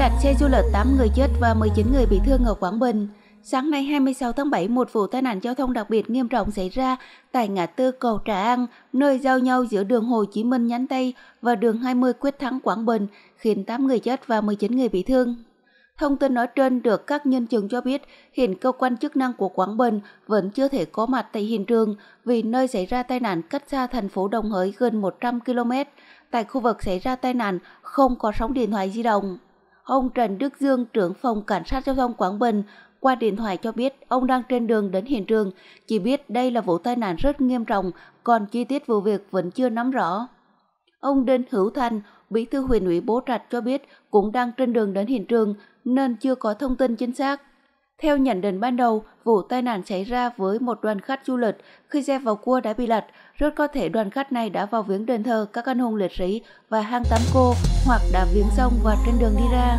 Lật xe du lịch 8 người chết và 19 người bị thương ở Quảng Bình. Sáng nay 26 tháng 7, một vụ tai nạn giao thông đặc biệt nghiêm trọng xảy ra tại ngã tư cầu Trà An, nơi giao nhau giữa đường Hồ Chí Minh nhánh Tây và đường 20 Quyết Thắng Quảng Bình, khiến 8 người chết và 19 người bị thương. Thông tin nói trên được các nhân chứng cho biết hiện cơ quan chức năng của Quảng Bình vẫn chưa thể có mặt tại hiện trường vì nơi xảy ra tai nạn cách xa thành phố Đồng Hới gần 100 km. Tại khu vực xảy ra tai nạn không có sóng điện thoại di động ông Trần Đức Dương, trưởng phòng cảnh sát giao thông Quảng Bình, qua điện thoại cho biết ông đang trên đường đến hiện trường, chỉ biết đây là vụ tai nạn rất nghiêm trọng, còn chi tiết vụ việc vẫn chưa nắm rõ. Ông Đinh Hữu Thành, Bí thư huyện ủy Bố Trạch cho biết cũng đang trên đường đến hiện trường nên chưa có thông tin chính xác. Theo nhận định ban đầu, vụ tai nạn xảy ra với một đoàn khách du lịch khi xe vào cua đã bị lật. Rất có thể đoàn khách này đã vào viếng đền thờ các căn hùng liệt sĩ và hang tám cô hoặc đã viếng sông và trên đường đi ra.